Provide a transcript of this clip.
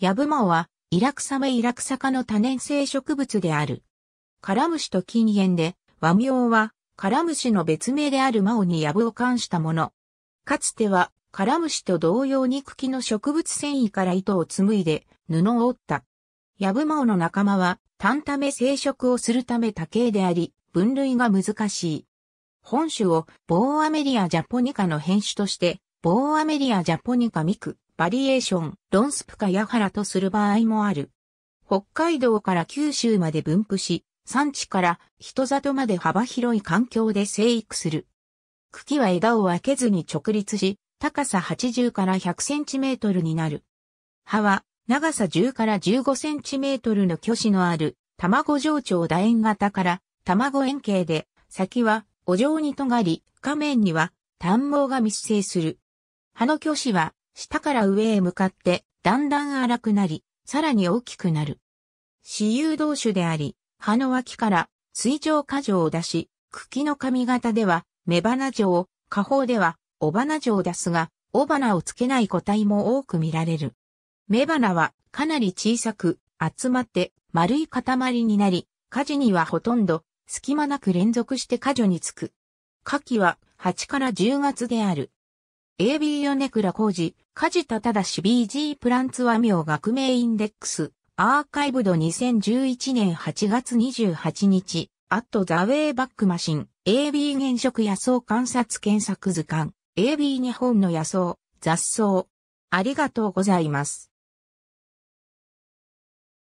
ヤブマオは、イラクサメイラクサ科の多年生植物である。カラムシと近縁で、和名は、カラムシの別名であるマオにヤブを冠したもの。かつては、カラムシと同様に茎の植物繊維から糸を紡いで、布を織った。ヤブマオの仲間は、単ため生殖をするため多形であり、分類が難しい。本種をボーアメリア・ジャポニカの変種としてボーアメリア・ジャポニカ・ミク、バリエーション、ロンスプカ・ヤハラとする場合もある。北海道から九州まで分布し、産地から人里まで幅広い環境で生育する。茎は枝を分けずに直立し、高さ80から100センチメートルになる。葉は長さ10から15センチメートルの巨子のある卵状長楕円型から卵円形で、先はお状に尖り、下面には短毛が密生する。葉の巨子は下から上へ向かってだんだん荒くなり、さらに大きくなる。私有同種であり、葉の脇から水上果樹を出し、茎の髪型では雌花状、下方では尾花状出すが、尾花をつけない個体も多く見られる。雌花はかなり小さく集まって丸い塊になり、果樹にはほとんど隙間なく連続して果樹につく。夏季は8から10月である。AB 米倉浩二、梶田忠 BG プランツ和名学名インデックス、アーカイブド2011年8月28日、アットザウェイバックマシン、AB 原色野草観察検索図鑑、AB 日本の野草、雑草。ありがとうございます。